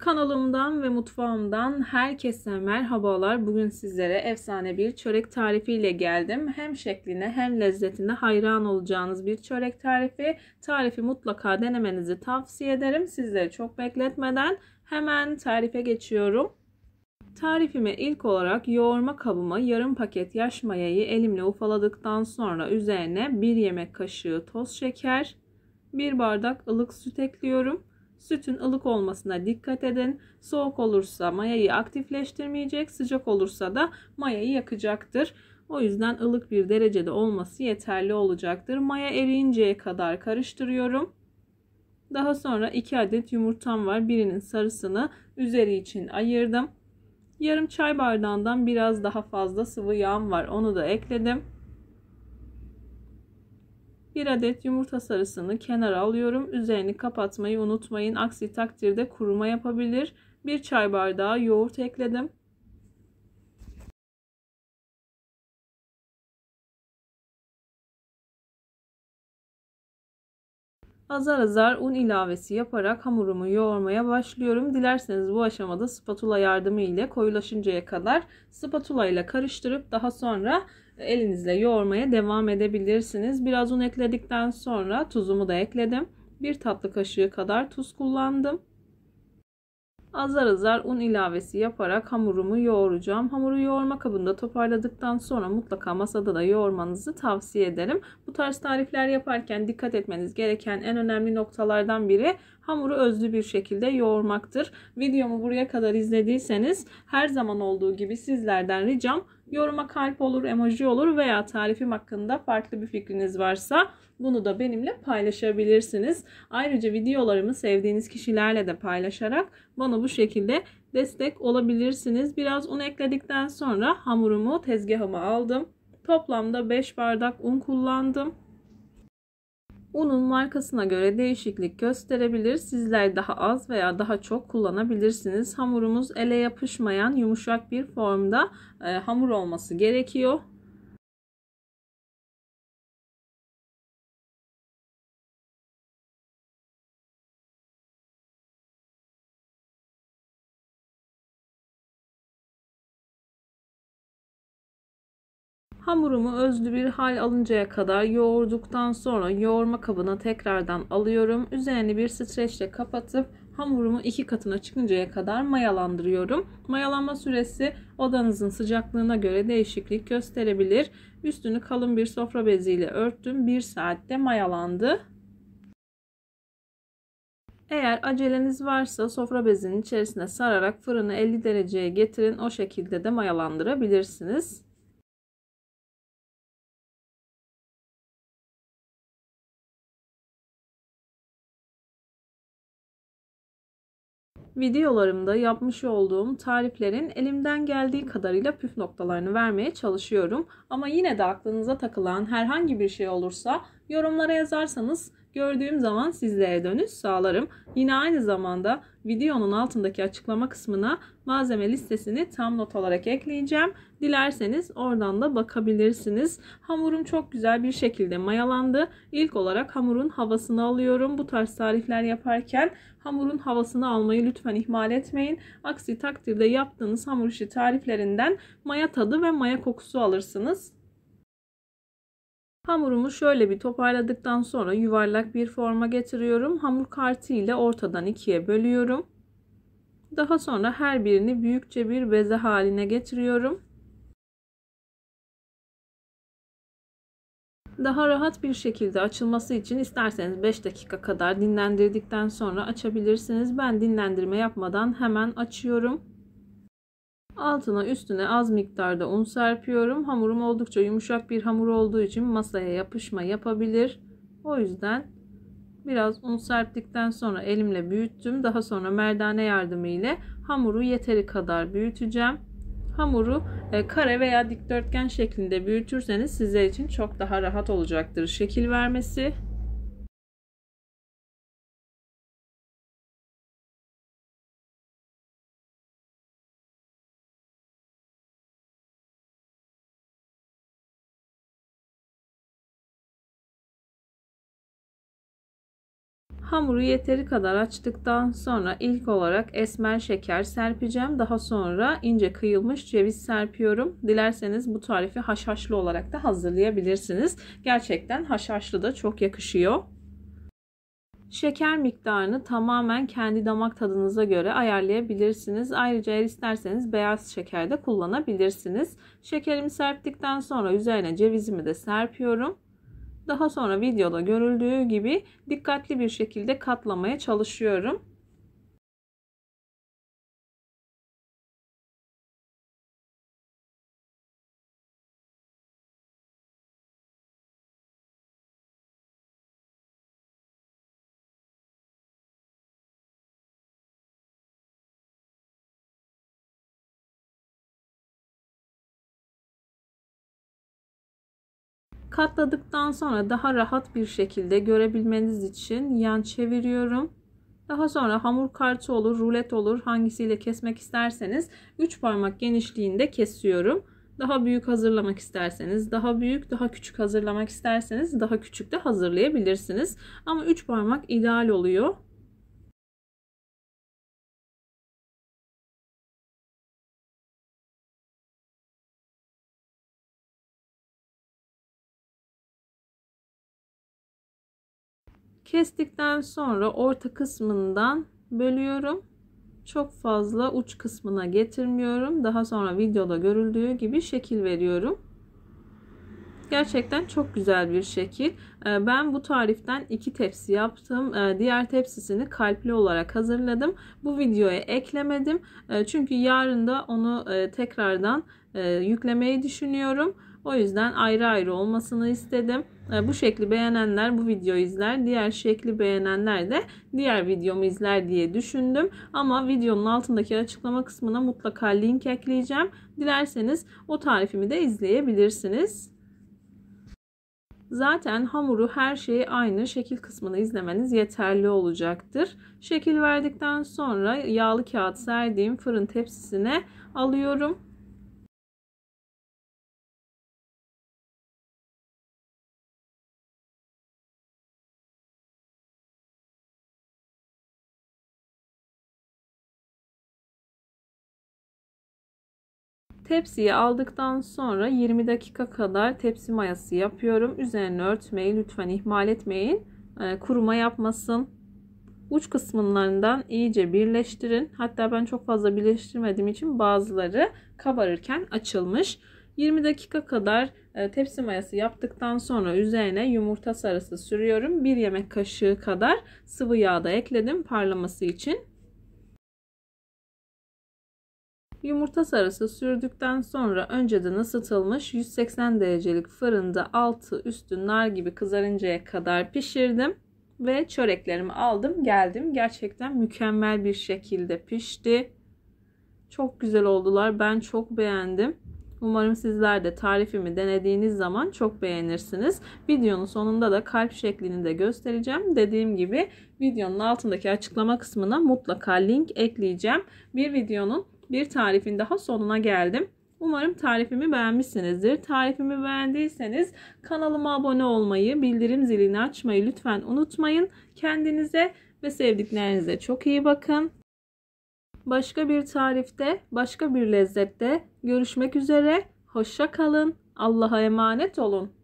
Kanalımdan ve mutfağımdan herkese merhabalar. Bugün sizlere efsane bir çörek tarifiyle geldim. Hem şekline hem lezzetine hayran olacağınız bir çörek tarifi. Tarifi mutlaka denemenizi tavsiye ederim. Sizleri çok bekletmeden hemen tarife geçiyorum. Tarifime ilk olarak yoğurma kabıma yarım paket yaş mayayı elimle ufaladıktan sonra üzerine 1 yemek kaşığı toz şeker, 1 bardak ılık süt ekliyorum. Sütün ılık olmasına dikkat edin. Soğuk olursa mayayı aktifleştirmeyecek, sıcak olursa da mayayı yakacaktır. O yüzden ılık bir derecede olması yeterli olacaktır. Maya eriyinceye kadar karıştırıyorum. Daha sonra 2 adet yumurtam var. Birinin sarısını üzeri için ayırdım. Yarım çay bardağından biraz daha fazla sıvı yağım var. Onu da ekledim. 1 adet yumurta sarısını kenara alıyorum. Üzerini kapatmayı unutmayın. Aksi takdirde kuruma yapabilir. 1 çay bardağı yoğurt ekledim. azar azar un ilavesi yaparak hamurumu yoğurmaya başlıyorum. Dilerseniz bu aşamada spatula yardımı ile koyulaşıncaya kadar spatula ile karıştırıp daha sonra elinizle yoğurmaya devam edebilirsiniz. Biraz un ekledikten sonra tuzumu da ekledim. Bir tatlı kaşığı kadar tuz kullandım azar azar un ilavesi yaparak hamurumu yoğuracağım. Hamuru yoğurma kabında toparladıktan sonra mutlaka masada da yoğurmanızı tavsiye ederim. Bu tarz tarifler yaparken dikkat etmeniz gereken en önemli noktalardan biri hamuru özlü bir şekilde yoğurmaktır. Videomu buraya kadar izlediyseniz her zaman olduğu gibi sizlerden ricam yoruma kalp olur, emoji olur veya tarifim hakkında farklı bir fikriniz varsa bunu da benimle paylaşabilirsiniz. Ayrıca videolarımı sevdiğiniz kişilerle de paylaşarak bana bu şekilde destek olabilirsiniz. Biraz un ekledikten sonra hamurumu tezgahıma aldım. Toplamda 5 bardak un kullandım. Unun markasına göre değişiklik gösterebilir. Sizler daha az veya daha çok kullanabilirsiniz. Hamurumuz ele yapışmayan yumuşak bir formda e, hamur olması gerekiyor. Hamurumu özlü bir hal alıncaya kadar yoğurduktan sonra yoğurma kabına tekrardan alıyorum. Üzerini bir streçle kapatıp hamurumu iki katına çıkıncaya kadar mayalandırıyorum. Mayalanma süresi odanızın sıcaklığına göre değişiklik gösterebilir. Üstünü kalın bir sofra beziyle örttüm. Bir saatte mayalandı. Eğer aceleniz varsa sofra bezinin içerisine sararak fırını 50 dereceye getirin. O şekilde de mayalandırabilirsiniz. videolarımda yapmış olduğum tariflerin elimden geldiği kadarıyla püf noktalarını vermeye çalışıyorum. Ama yine de aklınıza takılan herhangi bir şey olursa yorumlara yazarsanız Gördüğüm zaman sizlere dönüş sağlarım. Yine aynı zamanda videonun altındaki açıklama kısmına malzeme listesini tam not olarak ekleyeceğim. Dilerseniz oradan da bakabilirsiniz. Hamurum çok güzel bir şekilde mayalandı. İlk olarak hamurun havasını alıyorum. Bu tarz tarifler yaparken hamurun havasını almayı lütfen ihmal etmeyin. Aksi takdirde yaptığınız hamur işi tariflerinden maya tadı ve maya kokusu alırsınız. Hamurumu şöyle bir toparladıktan sonra yuvarlak bir forma getiriyorum. Hamur kartı ile ortadan ikiye bölüyorum. Daha sonra her birini büyükçe bir beze haline getiriyorum. Daha rahat bir şekilde açılması için isterseniz 5 dakika kadar dinlendirdikten sonra açabilirsiniz. Ben dinlendirme yapmadan hemen açıyorum. Altına üstüne az miktarda un serpiyorum. Hamurum oldukça yumuşak bir hamur olduğu için masaya yapışma yapabilir. O yüzden biraz un serptikten sonra elimle büyüttüm. Daha sonra merdane yardımı ile hamuru yeteri kadar büyüteceğim. Hamuru e, kare veya dikdörtgen şeklinde büyütürseniz size için çok daha rahat olacaktır şekil vermesi. Hamuru yeteri kadar açtıktan sonra ilk olarak esmer şeker serpeceğim. Daha sonra ince kıyılmış ceviz serpiyorum. Dilerseniz bu tarifi haşhaşlı olarak da hazırlayabilirsiniz. Gerçekten haşhaşlı da çok yakışıyor. Şeker miktarını tamamen kendi damak tadınıza göre ayarlayabilirsiniz. Ayrıca eğer isterseniz beyaz şeker de kullanabilirsiniz. Şekerimi serptikten sonra üzerine cevizimi de serpiyorum. Daha sonra videoda görüldüğü gibi dikkatli bir şekilde katlamaya çalışıyorum. Katladıktan sonra daha rahat bir şekilde görebilmeniz için yan çeviriyorum. Daha sonra hamur kartı olur, rulet olur. Hangisiyle kesmek isterseniz 3 parmak genişliğinde kesiyorum. Daha büyük hazırlamak isterseniz, daha büyük, daha küçük hazırlamak isterseniz daha küçük de hazırlayabilirsiniz. Ama 3 parmak ideal oluyor. Kestikten sonra orta kısmından bölüyorum. Çok fazla uç kısmına getirmiyorum. Daha sonra videoda görüldüğü gibi şekil veriyorum. Gerçekten çok güzel bir şekil. Ee, ben bu tariften iki tepsi yaptım. Ee, diğer tepsisini kalpli olarak hazırladım. Bu videoya eklemedim. Ee, çünkü yarın da onu e, tekrardan e, yüklemeyi düşünüyorum. O yüzden ayrı ayrı olmasını istedim. E, bu şekli beğenenler bu videoyu izler. Diğer şekli beğenenler de diğer videomu izler diye düşündüm. Ama videonun altındaki açıklama kısmına mutlaka link ekleyeceğim. Dilerseniz o tarifimi de izleyebilirsiniz. Zaten hamuru her şeyi aynı şekil kısmını izlemeniz yeterli olacaktır. Şekil verdikten sonra yağlı kağıt serdiğim fırın tepsisine alıyorum. Tepsiyi aldıktan sonra 20 dakika kadar tepsi mayası yapıyorum. Üzerine örtmeyi lütfen ihmal etmeyin. Ee, kuruma yapmasın. Uç kısımlarından iyice birleştirin. Hatta ben çok fazla birleştirmediğim için bazıları kabarırken açılmış. 20 dakika kadar e, tepsi mayası yaptıktan sonra üzerine yumurta sarısı sürüyorum. 1 yemek kaşığı kadar sıvı yağ da ekledim parlaması için. Yumurta sarısı sürdükten sonra önceden ısıtılmış 180 derecelik fırında altı üstü nar gibi kızarıncaya kadar pişirdim. Ve çöreklerimi aldım geldim. Gerçekten mükemmel bir şekilde pişti. Çok güzel oldular. Ben çok beğendim. Umarım sizler de tarifimi denediğiniz zaman çok beğenirsiniz. Videonun sonunda da kalp şeklini de göstereceğim. Dediğim gibi videonun altındaki açıklama kısmına mutlaka link ekleyeceğim. Bir videonun bir tarifin daha sonuna geldim. Umarım tarifimi beğenmişsinizdir. Tarifimi beğendiyseniz kanalıma abone olmayı, bildirim zilini açmayı lütfen unutmayın. Kendinize ve sevdiklerinize çok iyi bakın. Başka bir tarifte, başka bir lezzette görüşmek üzere. Hoşça kalın. Allah'a emanet olun.